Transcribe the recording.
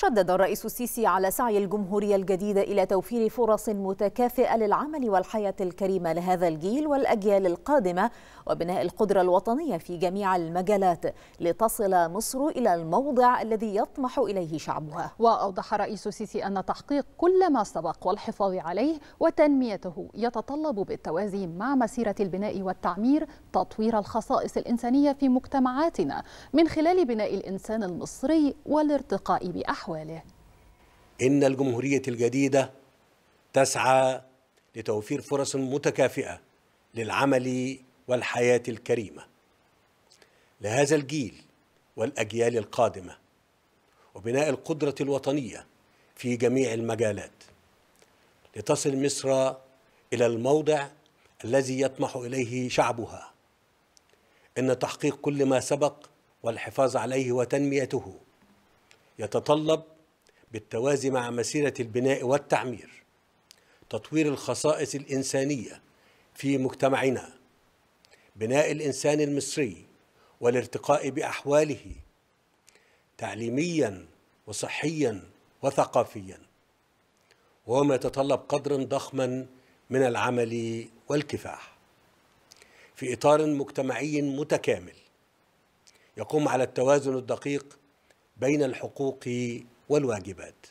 شدد الرئيس السيسي على سعي الجمهورية الجديدة إلى توفير فرص متكافئة للعمل والحياة الكريمة لهذا الجيل والأجيال القادمة وبناء القدرة الوطنية في جميع المجالات لتصل مصر إلى الموضع الذي يطمح إليه شعبها وأوضح رئيس السيسي أن تحقيق كل ما سبق والحفاظ عليه وتنميته يتطلب بالتوازي مع مسيرة البناء والتعمير تطوير الخصائص الإنسانية في مجتمعاتنا من خلال بناء الإنسان المصري والارتقاء بأحوال أحواله إن الجمهورية الجديدة تسعى لتوفير فرص متكافئة للعمل والحياة الكريمة لهذا الجيل والأجيال القادمة وبناء القدرة الوطنية في جميع المجالات لتصل مصر إلى الموضع الذي يطمح إليه شعبها إن تحقيق كل ما سبق والحفاظ عليه وتنميته يتطلب بالتوازي مع مسيرة البناء والتعمير تطوير الخصائص الإنسانية في مجتمعنا بناء الإنسان المصري والارتقاء بأحواله تعليميا وصحيا وثقافيا وما يتطلب قدرا ضخما من العمل والكفاح في إطار مجتمعي متكامل يقوم على التوازن الدقيق بين الحقوق والواجبات